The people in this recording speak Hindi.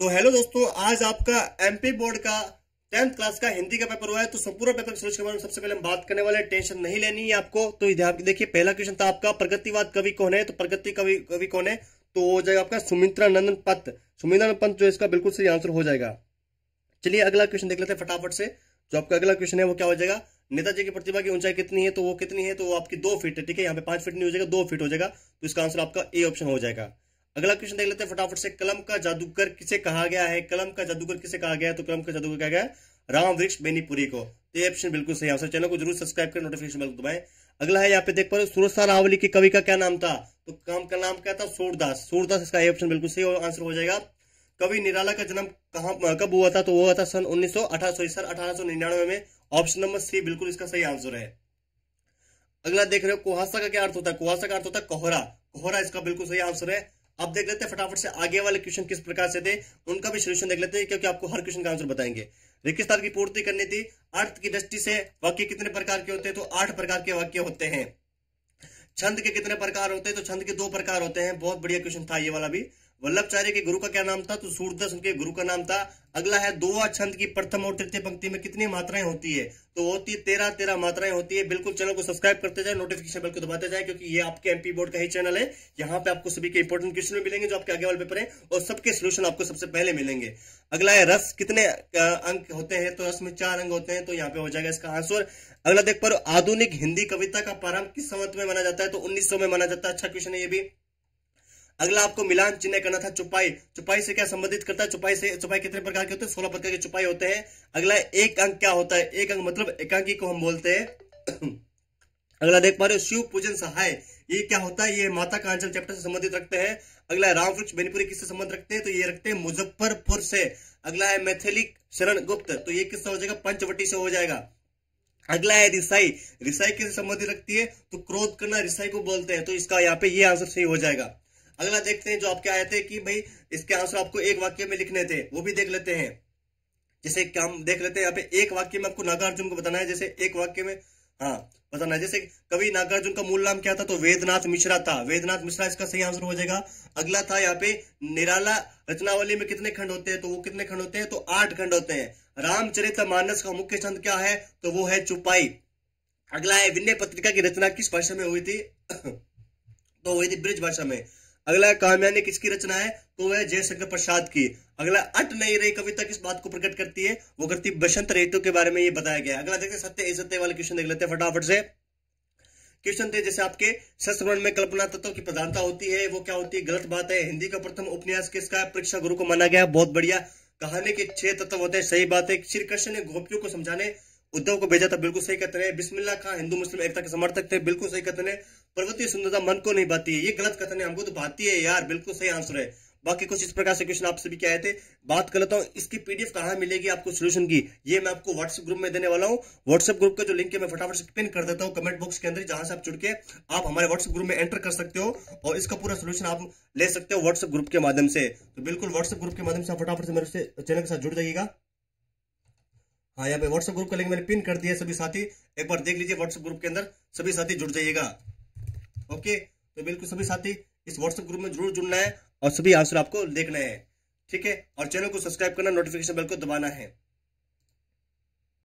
तो हेलो दोस्तों आज आपका एमपी बोर्ड का टेंथ क्लास का हिंदी का पेपर हुआ है तो संपूर्ण पेपर के बारे में सबसे पहले हम बात करने वाले हैं टेंशन नहीं लेनी है आपको तो देखिए पहला क्वेश्चन था आपका प्रगतिवाद कवि कौन है तो प्रगति कवि कवि कौन है तो हो जाएगा आपका सुमित्रा नंदन पंत सुमित्रानंदन पंत जो इसका बिल्कुल सही आंसर हो जाएगा चलिए अगला क्वेश्चन देख लेते हैं फटाफट से जो आपका अगला क्वेश्चन है वो क्या हो जाएगा नेताजी की प्रतिभा की ऊंचाई कितनी है तो वो कितनी है तो आपकी दो फीट है ठीक है यहाँ पे पांच फीट नहीं हो जाएगा दो फीट हो जाएगा तो इसका आंसर आपका ए ऑप्शन हो जाएगा अगला क्वेश्चन देख लेते हैं फटाफट से कलम का जादूगर किसे कहा गया है कलम का जादूगर किसे कहा गया है तो कलम का जादूगर कहा गया राम वृक्ष बेनीपुरी को तो ये ऑप्शन बिल्कुल सही आंसर चैनल को जरूर सब्सक्राइब कर नोटिफिकेशन बिल्कुल दबाए अगला है यहाँ पे देख पा रहे सूरसा रावली के कवि का क्या नाम था तो काम का नाम क्या था सूरदास सूरदास इसका ऑप्शन बिल्कुल सही आंसर हो जाएगा कवि निराला का जन्म कहाँ कब हुआ था तो वो हुआ था सन उन्नीस सौ सर अठारह में ऑप्शन नंबर सी बिल्कुल इसका सही आंसर है अगला देख रहे हो कुहासा का क्या अर्थ होता है कुहासा का अर्थ होता है कोहरा कोहरा इसका बिल्कुल सही आंसर है अब देख लेते हैं फटाफट से आगे वाले क्वेश्चन किस प्रकार से थे उनका भी सोल्यूशन देख लेते हैं क्योंकि आपको हर क्वेश्चन का आंसर बताएंगे रिक्तस्थान की पूर्ति करनी थी अर्थ की दृष्टि से वाक्य कितने प्रकार के होते हैं तो आठ प्रकार के वाक्य होते हैं छंद के कितने प्रकार होते हैं तो छंद के दो प्रकार होते हैं बहुत बढ़िया क्वेश्चन था ये वाला भी वल्लभचार्य के गुरु का क्या नाम था तो सूरदास उनके गुरु का नाम था अगला है दोवा छंद की प्रथम और तृतीय पंक्ति में कितनी मात्राएं होती है तो होती है तेरह तेरह मात्राएं होती है बिल्कुल चैनल को सब्सक्राइब करते जाए नोटिफिकेशन बिल्कुल को दबाते जाए क्योंकि ये आपके एमपी बोर्ड का ही चैनल है यहाँ पे आपको सभी के इंपोर्टेंट क्वेश्चन मिलेंगे जो आपके आगे वाले पेपर है और सबके सोल्यूशन आपको सबसे पहले मिलेंगे अगला है रस कितने अंक होते हैं तो रस में चार अंक होते हैं तो यहाँ पे हो जाएगा इसका आंसर अगला देख पर आधुनिक हिंदी कविता का प्रारंभ किस समय में माना जाता है तो उन्नीस में माना जाता है अच्छा क्वेश्चन है ये भी अगला आपको मिलान चिन्ह करना था चुपाई चुपाई से क्या संबंधित करता है चुपाई से चुपाई कितने प्रकार के होते हैं सोलह प्रकार के चुपाई होते हैं अगला एक अंक क्या होता है एक अंक मतलब एकांकी को हम बोलते हैं अगला देख पा रहे हो शिव पूजन सहाय ये क्या होता है ये माता कांचन चैप्टर से संबंधित रखते हैं अगला राम वृक्ष बेनीपुरी किससे संबंध रखते हैं तो ये रखते हैं मुजफ्फरपुर से अगला है मैथिली शरण गुप्त तो ये किससे हो जाएगा पंचवटी से हो जाएगा अगला है रिसाई रिसाई किससे संबंधित रखती है तो क्रोध करना रिसाई को बोलते हैं तो इसका यहाँ पे ये आंसर सही हो जाएगा अगला देखते हैं जो आपके आए थे कि भाई इसके आंसर आपको एक वाक्य में लिखने थे वो भी देख लेते हैं जैसे हम देख लेते हैं यहाँ पे एक वाक्य में आपको नागार्जुन को बताना है जैसे एक वाक्य में हाँ बताना है जैसे कवि नागार्जुन का मूल नाम क्या था तो वेदनाथ मिश्रा था वेदनाथ मिश्रा इसका सही आंसर हो जाएगा अगला था यहाँ पे निराला रचनावली में कितने खंड होते हैं तो वो कितने खंड होते हैं तो आठ खंड होते हैं रामचरित मानस का मुख्य छंद क्या है तो वो है चुपाई अगला है विनय पत्रिका की रचना किस भाषा में हुई थी तो हुई थी ब्रिज भाषा में अगला कामयानी ने किसकी रचना है तो वह जयशंकर प्रसाद की अगला अट नहीं रही कविता किस बात को प्रकट करती है वो करती बसंत रेतु के बारे में ये बताया गया अगला देखते सत्य इज्जत वाले क्वेश्चन देख लेते हैं फटाफट से क्वेश्चन थे जैसे आपके सस्वर्ण में कल्पना तत्व की प्रधानता होती है वो क्या होती है गलत बात है हिंदी का प्रथम उपन्यास किसका परीक्षा गुरु को माना गया बहुत बढ़िया कहानी के छह तत्व होते हैं सही बात है श्री कृष्ण ने गोपियों को समझाने उद्धव को भेजा था बिल्कुल सही कहते हैं बिस्मिल्ला खान हिंदू मुस्लिम एकता के समर्थक थे बिल्कुल सही कहते हैं पर्वतीय सुंदरता मन को नहीं भाती है ये गलत कथन है हमको तो भाती है यार बिल्कुल सही आंसर है बाकी कुछ इस प्रकार से क्वेश्चन आप सभी के आए थे बात कर लेता हूँ इसकी पीडीएफ कहाँ मिलेगी आपको सोल्यूशन की ये मैं आपको व्हाट्सएप ग्रुप में देने वाला हूँ व्हाट्सएप ग्रुप का जो लिंक है मैं फटाफट से पिन कर देता हूँ कमेंट बॉक्स के अंदर जहां से आप जुड़ के आप हमारे व्हाट्सएप ग्रुप में एंटर कर सकते हो और इसका पूरा सोल्यूशन आप ले सकते हो व्हाट्सएप ग्रुप के माध्यम से तो बिल्कुल व्हाट्सएप ग्रुप के माध्यम से फटाफट से मेरे चैनल के साथ जुड़ जाइएगा हाँ यहाँ पे व्हाट्सएप ग्रुप का लिंक मैंने पिन कर दिया सभी साथी एक बार देख लीजिए व्हाट्सएप ग्रुप के अंदर सभी साथी जुड़ जाइएगा ओके तो बिल्कुल सभी साथी इस व्हाट्सएप ग्रुप में जरूर जुड़ना है और सभी आंसर आपको देखना है ठीक है और चैनल को सब्सक्राइब करना नोटिफिकेशन बेल को दबाना है